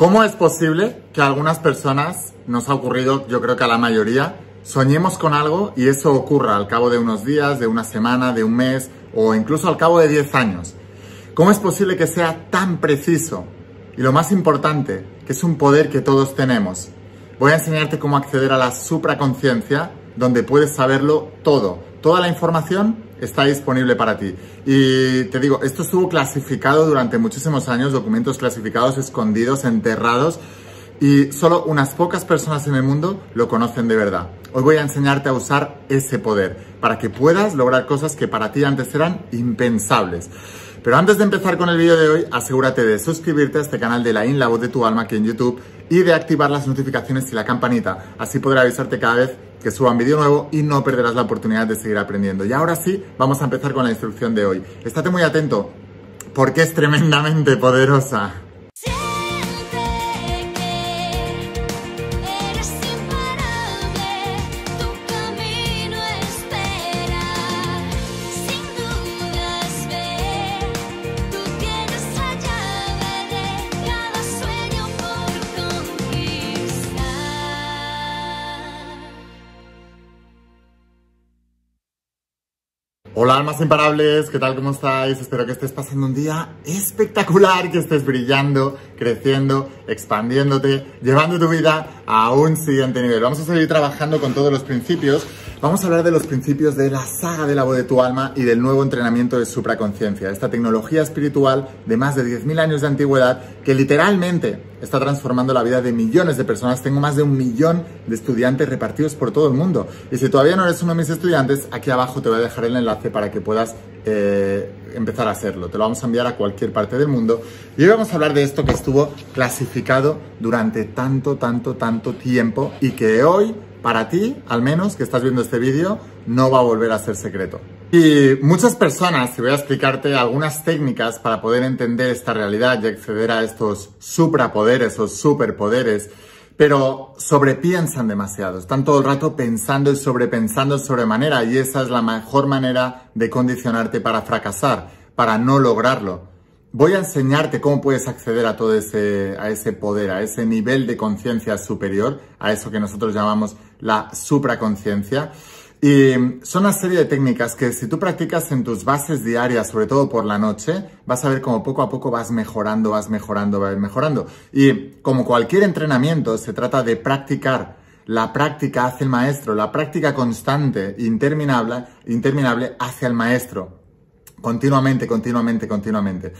¿Cómo es posible que algunas personas, nos ha ocurrido yo creo que a la mayoría, soñemos con algo y eso ocurra al cabo de unos días, de una semana, de un mes o incluso al cabo de 10 años? ¿Cómo es posible que sea tan preciso? Y lo más importante, que es un poder que todos tenemos. Voy a enseñarte cómo acceder a la supraconciencia, donde puedes saberlo todo, toda la información está disponible para ti. Y te digo, esto estuvo clasificado durante muchísimos años, documentos clasificados, escondidos, enterrados, y solo unas pocas personas en el mundo lo conocen de verdad. Hoy voy a enseñarte a usar ese poder para que puedas lograr cosas que para ti antes eran impensables. Pero antes de empezar con el vídeo de hoy, asegúrate de suscribirte a este canal de la In, la voz de tu alma aquí en YouTube y de activar las notificaciones y la campanita. Así podré avisarte cada vez que suban vídeo nuevo y no perderás la oportunidad de seguir aprendiendo. Y ahora sí, vamos a empezar con la instrucción de hoy. Estate muy atento porque es tremendamente poderosa. Hola almas imparables, ¿qué tal? ¿Cómo estáis? Espero que estés pasando un día espectacular, que estés brillando, creciendo, expandiéndote, llevando tu vida a un siguiente nivel. Vamos a seguir trabajando con todos los principios Vamos a hablar de los principios de la saga de la voz de tu alma y del nuevo entrenamiento de supraconciencia, esta tecnología espiritual de más de 10.000 años de antigüedad que literalmente está transformando la vida de millones de personas. Tengo más de un millón de estudiantes repartidos por todo el mundo. Y si todavía no eres uno de mis estudiantes, aquí abajo te voy a dejar el enlace para que puedas eh, empezar a hacerlo. Te lo vamos a enviar a cualquier parte del mundo. Y hoy vamos a hablar de esto que estuvo clasificado durante tanto, tanto, tanto tiempo y que hoy para ti, al menos, que estás viendo este vídeo, no va a volver a ser secreto. Y muchas personas, y voy a explicarte algunas técnicas para poder entender esta realidad y acceder a estos suprapoderes o superpoderes, pero sobrepiensan demasiado, están todo el rato pensando y sobrepensando sobremanera y esa es la mejor manera de condicionarte para fracasar, para no lograrlo. Voy a enseñarte cómo puedes acceder a todo ese, a ese poder, a ese nivel de conciencia superior, a eso que nosotros llamamos la supraconciencia. Y mm, son una serie de técnicas que si tú practicas en tus bases diarias, sobre todo por la noche, vas a ver cómo poco a poco vas mejorando, vas mejorando, vas mejorando. Y como cualquier entrenamiento, se trata de practicar. La práctica hacia el maestro, la práctica constante, interminable, interminable hacia el maestro. Continuamente, continuamente, continuamente.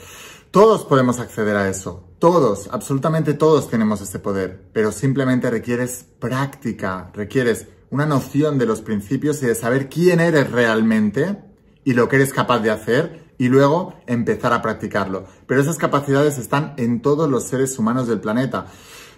Todos podemos acceder a eso. Todos, absolutamente todos tenemos este poder, pero simplemente requieres práctica, requieres una noción de los principios y de saber quién eres realmente y lo que eres capaz de hacer y luego empezar a practicarlo. Pero esas capacidades están en todos los seres humanos del planeta.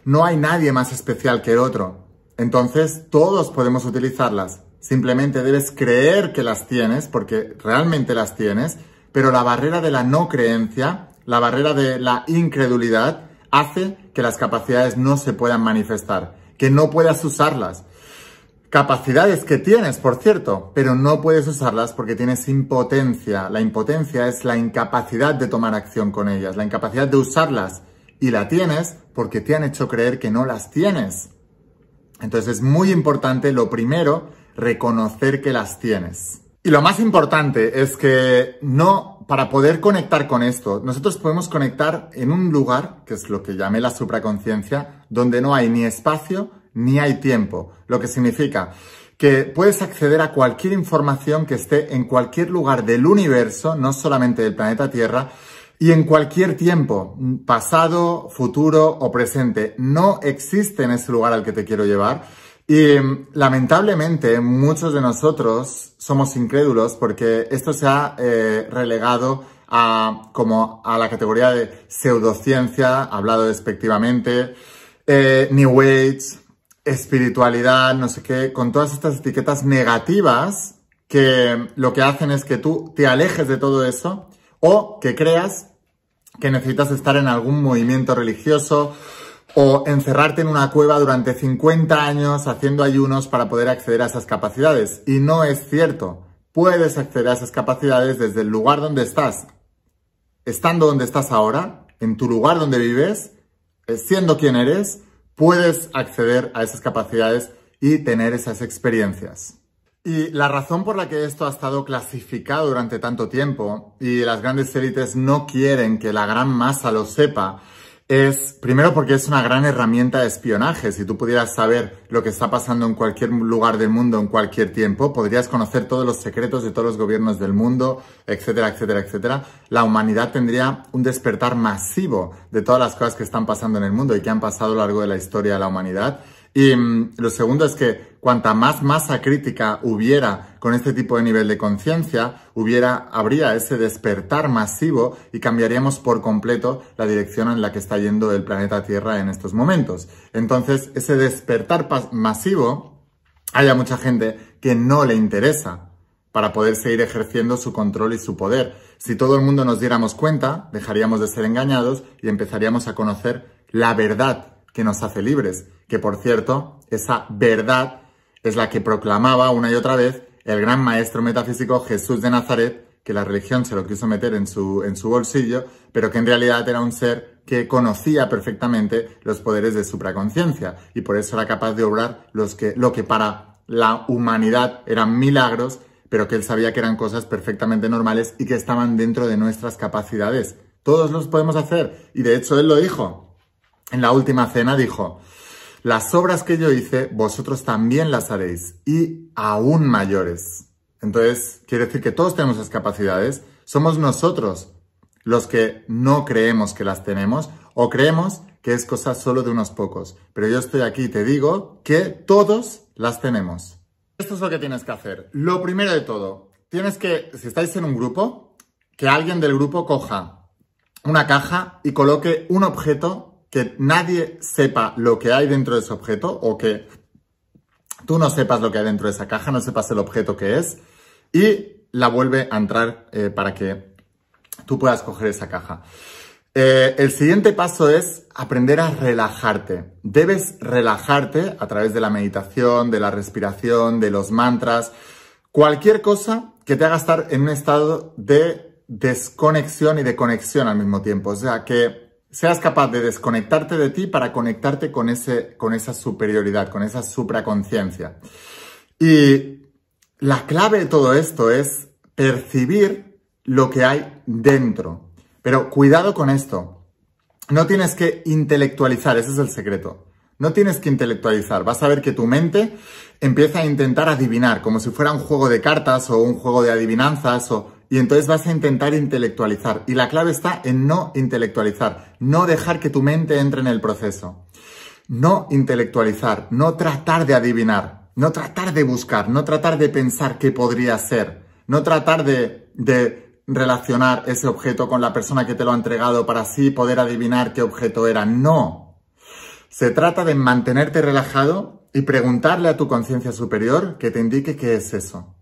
No hay nadie más especial que el otro. Entonces, todos podemos utilizarlas. Simplemente debes creer que las tienes, porque realmente las tienes, pero la barrera de la no creencia, la barrera de la incredulidad, hace que las capacidades no se puedan manifestar, que no puedas usarlas. Capacidades que tienes, por cierto, pero no puedes usarlas porque tienes impotencia. La impotencia es la incapacidad de tomar acción con ellas, la incapacidad de usarlas. Y la tienes porque te han hecho creer que no las tienes. Entonces es muy importante lo primero reconocer que las tienes. Y lo más importante es que no, para poder conectar con esto, nosotros podemos conectar en un lugar, que es lo que llamé la supraconciencia, donde no hay ni espacio ni hay tiempo, lo que significa que puedes acceder a cualquier información que esté en cualquier lugar del universo, no solamente del planeta Tierra, y en cualquier tiempo, pasado, futuro o presente. No existe en ese lugar al que te quiero llevar y lamentablemente muchos de nosotros somos incrédulos porque esto se ha eh, relegado a, como a la categoría de pseudociencia, hablado despectivamente, eh, New Age, espiritualidad, no sé qué, con todas estas etiquetas negativas que lo que hacen es que tú te alejes de todo eso o que creas que necesitas estar en algún movimiento religioso o encerrarte en una cueva durante 50 años haciendo ayunos para poder acceder a esas capacidades. Y no es cierto. Puedes acceder a esas capacidades desde el lugar donde estás, estando donde estás ahora, en tu lugar donde vives, eh, siendo quien eres, puedes acceder a esas capacidades y tener esas experiencias. Y la razón por la que esto ha estado clasificado durante tanto tiempo y las grandes élites no quieren que la gran masa lo sepa es, primero porque es una gran herramienta de espionaje. Si tú pudieras saber lo que está pasando en cualquier lugar del mundo en cualquier tiempo, podrías conocer todos los secretos de todos los gobiernos del mundo, etcétera, etcétera, etcétera. La humanidad tendría un despertar masivo de todas las cosas que están pasando en el mundo y que han pasado a lo largo de la historia de la humanidad. Y mm, lo segundo es que cuanta más masa crítica hubiera con este tipo de nivel de conciencia, habría ese despertar masivo y cambiaríamos por completo la dirección en la que está yendo el planeta Tierra en estos momentos. Entonces, ese despertar masivo, haya mucha gente que no le interesa para poder seguir ejerciendo su control y su poder. Si todo el mundo nos diéramos cuenta, dejaríamos de ser engañados y empezaríamos a conocer la verdad que nos hace libres, que por cierto, esa verdad es la que proclamaba una y otra vez el gran maestro metafísico Jesús de Nazaret, que la religión se lo quiso meter en su, en su bolsillo, pero que en realidad era un ser que conocía perfectamente los poderes de supraconciencia y por eso era capaz de obrar los que, lo que para la humanidad eran milagros, pero que él sabía que eran cosas perfectamente normales y que estaban dentro de nuestras capacidades. Todos los podemos hacer y de hecho él lo dijo en la última cena dijo, las obras que yo hice, vosotros también las haréis, y aún mayores. Entonces, quiere decir que todos tenemos esas capacidades, somos nosotros los que no creemos que las tenemos o creemos que es cosa solo de unos pocos. Pero yo estoy aquí y te digo que todos las tenemos. Esto es lo que tienes que hacer. Lo primero de todo, tienes que, si estáis en un grupo, que alguien del grupo coja una caja y coloque un objeto que nadie sepa lo que hay dentro de ese objeto o que tú no sepas lo que hay dentro de esa caja, no sepas el objeto que es y la vuelve a entrar eh, para que tú puedas coger esa caja. Eh, el siguiente paso es aprender a relajarte. Debes relajarte a través de la meditación, de la respiración, de los mantras, cualquier cosa que te haga estar en un estado de desconexión y de conexión al mismo tiempo. O sea, que seas capaz de desconectarte de ti para conectarte con, ese, con esa superioridad, con esa supraconciencia. Y la clave de todo esto es percibir lo que hay dentro. Pero cuidado con esto. No tienes que intelectualizar, ese es el secreto. No tienes que intelectualizar, vas a ver que tu mente empieza a intentar adivinar, como si fuera un juego de cartas o un juego de adivinanzas o y entonces vas a intentar intelectualizar. Y la clave está en no intelectualizar, no dejar que tu mente entre en el proceso. No intelectualizar, no tratar de adivinar, no tratar de buscar, no tratar de pensar qué podría ser, no tratar de, de relacionar ese objeto con la persona que te lo ha entregado para así poder adivinar qué objeto era. No. Se trata de mantenerte relajado y preguntarle a tu conciencia superior que te indique qué es eso.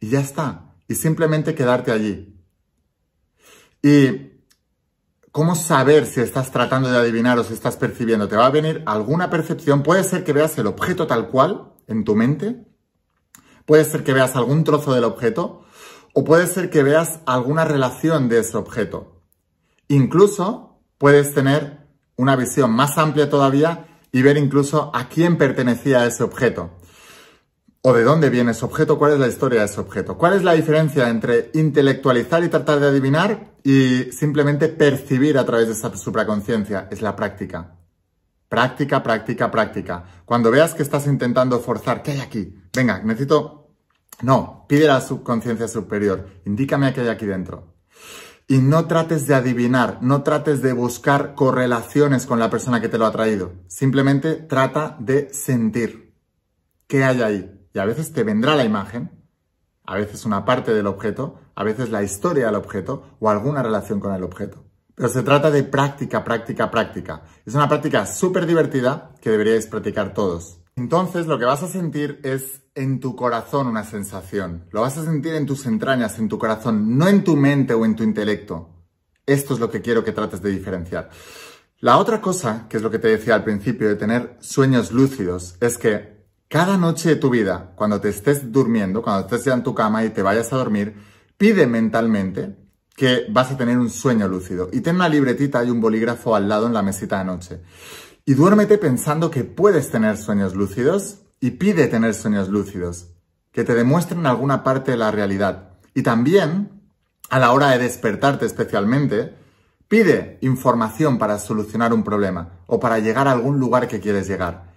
Y ya está y simplemente quedarte allí. ¿Y cómo saber si estás tratando de adivinar o si estás percibiendo? ¿Te va a venir alguna percepción? Puede ser que veas el objeto tal cual en tu mente, puede ser que veas algún trozo del objeto o puede ser que veas alguna relación de ese objeto. Incluso puedes tener una visión más amplia todavía y ver incluso a quién pertenecía ese objeto. ¿O de dónde viene ese objeto? ¿Cuál es la historia de ese objeto? ¿Cuál es la diferencia entre intelectualizar y tratar de adivinar y simplemente percibir a través de esa supraconciencia? Es la práctica. Práctica, práctica, práctica. Cuando veas que estás intentando forzar, ¿qué hay aquí? Venga, necesito... No, pide la subconciencia superior. Indícame qué hay aquí dentro. Y no trates de adivinar, no trates de buscar correlaciones con la persona que te lo ha traído. Simplemente trata de sentir. ¿Qué hay ahí? y a veces te vendrá la imagen, a veces una parte del objeto, a veces la historia del objeto o alguna relación con el objeto. Pero se trata de práctica, práctica, práctica. Es una práctica súper divertida que deberíais practicar todos. Entonces lo que vas a sentir es en tu corazón una sensación. Lo vas a sentir en tus entrañas, en tu corazón, no en tu mente o en tu intelecto. Esto es lo que quiero que trates de diferenciar. La otra cosa, que es lo que te decía al principio de tener sueños lúcidos, es que cada noche de tu vida, cuando te estés durmiendo, cuando estés ya en tu cama y te vayas a dormir, pide mentalmente que vas a tener un sueño lúcido. Y ten una libretita y un bolígrafo al lado en la mesita de noche. Y duérmete pensando que puedes tener sueños lúcidos y pide tener sueños lúcidos, que te demuestren alguna parte de la realidad. Y también, a la hora de despertarte especialmente, pide información para solucionar un problema o para llegar a algún lugar que quieres llegar.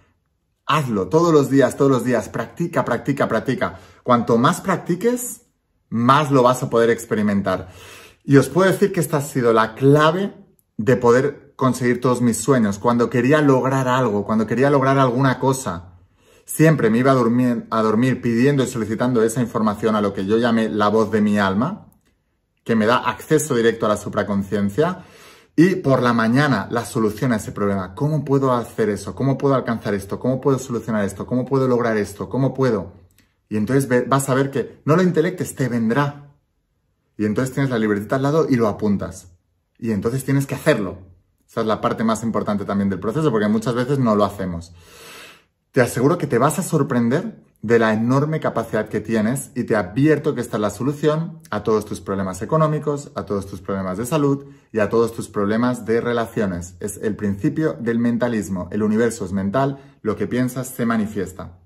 Hazlo todos los días, todos los días. Practica, practica, practica. Cuanto más practiques, más lo vas a poder experimentar. Y os puedo decir que esta ha sido la clave de poder conseguir todos mis sueños. Cuando quería lograr algo, cuando quería lograr alguna cosa, siempre me iba a dormir, pidiendo y solicitando esa información a lo que yo llamé la voz de mi alma, que me da acceso directo a la supraconciencia y por la mañana, la solución a ese problema. ¿Cómo puedo hacer eso? ¿Cómo puedo alcanzar esto? ¿Cómo puedo solucionar esto? ¿Cómo puedo lograr esto? ¿Cómo puedo? Y entonces vas a ver que no lo intelectes, te vendrá. Y entonces tienes la libretita al lado y lo apuntas. Y entonces tienes que hacerlo. Esa es la parte más importante también del proceso, porque muchas veces no lo hacemos. Te aseguro que te vas a sorprender de la enorme capacidad que tienes y te advierto que esta es la solución a todos tus problemas económicos, a todos tus problemas de salud y a todos tus problemas de relaciones. Es el principio del mentalismo. El universo es mental, lo que piensas se manifiesta.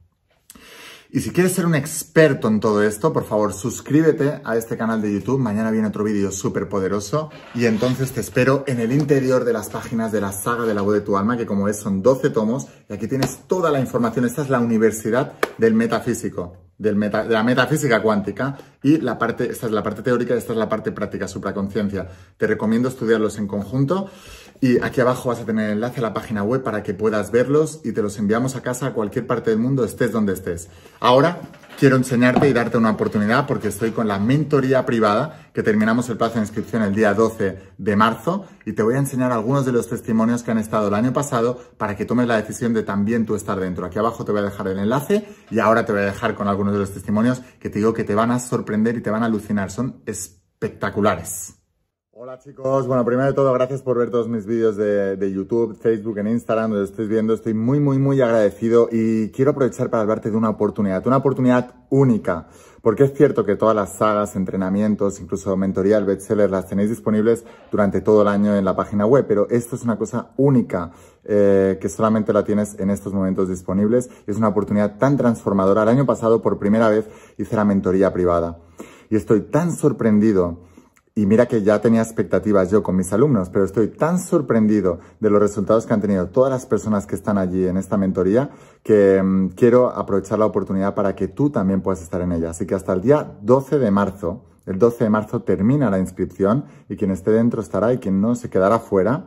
Y si quieres ser un experto en todo esto, por favor suscríbete a este canal de YouTube. Mañana viene otro vídeo súper poderoso. Y entonces te espero en el interior de las páginas de la saga de la voz de tu alma, que como ves son 12 tomos. Y aquí tienes toda la información. Esta es la universidad del metafísico. Del de la metafísica cuántica y la parte, esta es la parte teórica, esta es la parte práctica, supraconciencia. Te recomiendo estudiarlos en conjunto y aquí abajo vas a tener el enlace a la página web para que puedas verlos y te los enviamos a casa a cualquier parte del mundo, estés donde estés. Ahora quiero enseñarte y darte una oportunidad porque estoy con la mentoría privada que terminamos el plazo de inscripción el día 12 de marzo y te voy a enseñar algunos de los testimonios que han estado el año pasado para que tomes la decisión de también tú estar dentro. Aquí abajo te voy a dejar el enlace y ahora te voy a dejar con algunos de los testimonios que te digo que te van a sorprender y te van a alucinar. Son espectaculares. Hola chicos, bueno primero de todo gracias por ver todos mis vídeos de, YouTube, Facebook, en Instagram, donde estéis viendo, estoy muy muy muy agradecido y quiero aprovechar para hablarte de una oportunidad, una oportunidad única, porque es cierto que todas las sagas, entrenamientos, incluso mentoría, el bestseller, las tenéis disponibles durante todo el año en la página web, pero esto es una cosa única eh, que solamente la tienes en estos momentos disponibles es una oportunidad tan transformadora. El año pasado por primera vez hice la mentoría privada y estoy tan sorprendido y mira que ya tenía expectativas yo con mis alumnos, pero estoy tan sorprendido de los resultados que han tenido todas las personas que están allí en esta mentoría que mm, quiero aprovechar la oportunidad para que tú también puedas estar en ella. Así que hasta el día 12 de marzo, el 12 de marzo termina la inscripción y quien esté dentro estará y quien no se quedará fuera.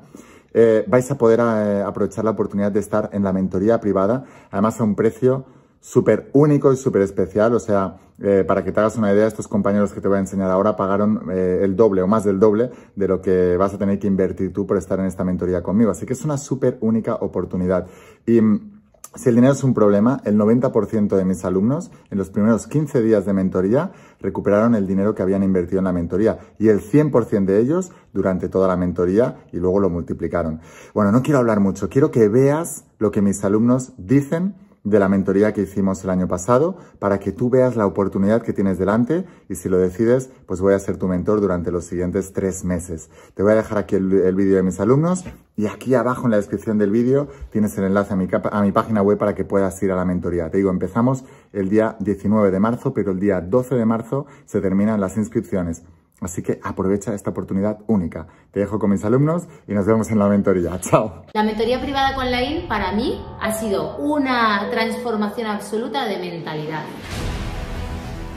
Eh, vais a poder eh, aprovechar la oportunidad de estar en la mentoría privada, además a un precio súper único y súper especial. O sea, eh, para que te hagas una idea, estos compañeros que te voy a enseñar ahora pagaron eh, el doble o más del doble de lo que vas a tener que invertir tú por estar en esta mentoría conmigo. Así que es una súper única oportunidad. Y mm, si el dinero es un problema, el 90% de mis alumnos en los primeros 15 días de mentoría recuperaron el dinero que habían invertido en la mentoría y el 100% de ellos durante toda la mentoría y luego lo multiplicaron. Bueno, no quiero hablar mucho, quiero que veas lo que mis alumnos dicen de la mentoría que hicimos el año pasado para que tú veas la oportunidad que tienes delante y si lo decides, pues voy a ser tu mentor durante los siguientes tres meses. Te voy a dejar aquí el, vídeo de mis alumnos y aquí abajo en la descripción del vídeo tienes el enlace a mi, a mi página web para que puedas ir a la mentoría. Te digo, empezamos el día 19 de marzo, pero el día 12 de marzo se terminan las inscripciones. Así que aprovecha esta oportunidad única. Te dejo con mis alumnos y nos vemos en la mentoría. Chao. La mentoría privada con la para mí ha sido una transformación absoluta de mentalidad.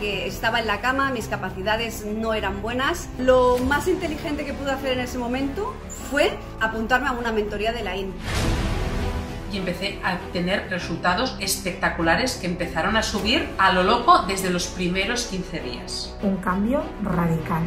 Que estaba en la cama, mis capacidades no eran buenas. Lo más inteligente que pude hacer en ese momento fue apuntarme a una mentoría de la IN y empecé a tener resultados espectaculares que empezaron a subir a lo loco desde los primeros 15 días. Un cambio radical.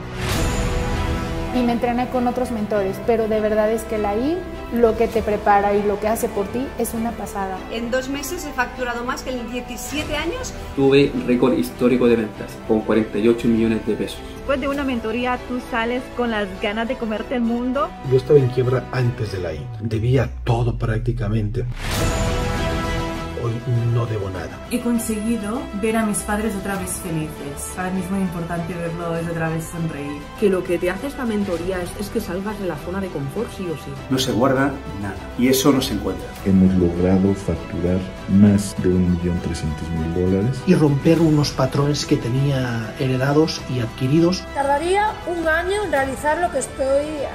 Y me entrené con otros mentores, pero de verdad es que la I lo que te prepara y lo que hace por ti es una pasada. En dos meses he facturado más que en 17 años. Tuve récord histórico de ventas con 48 millones de pesos. Después de una mentoría tú sales con las ganas de comerte el mundo. Yo estaba en quiebra antes de la I. Debía todo prácticamente debo nada. He conseguido ver a mis padres otra vez felices. Para mí es muy importante verlos otra vez sonreír. Que lo que te hace esta mentoría es, es que salgas de la zona de confort sí o sí. No se guarda nada y eso no se encuentra. Hemos logrado facturar más de 1.300.000 dólares. Y romper unos patrones que tenía heredados y adquiridos. Tardaría un año en realizar lo que estoy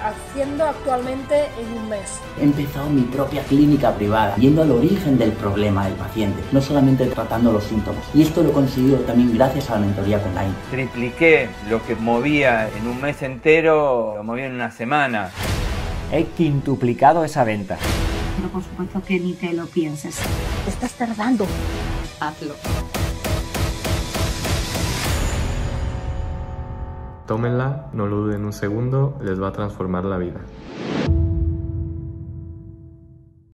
haciendo actualmente en un mes. He empezado mi propia clínica privada, yendo al origen del problema del paciente. No solamente tratando los síntomas. Y esto lo he conseguido también gracias a la mentoría con Line. Tripliqué lo que movía en un mes entero, lo movía en una semana. He quintuplicado esa venta. Pero por supuesto que ni te lo pienses. estás tardando. Hazlo. Tómenla, no lo duden un segundo, les va a transformar la vida.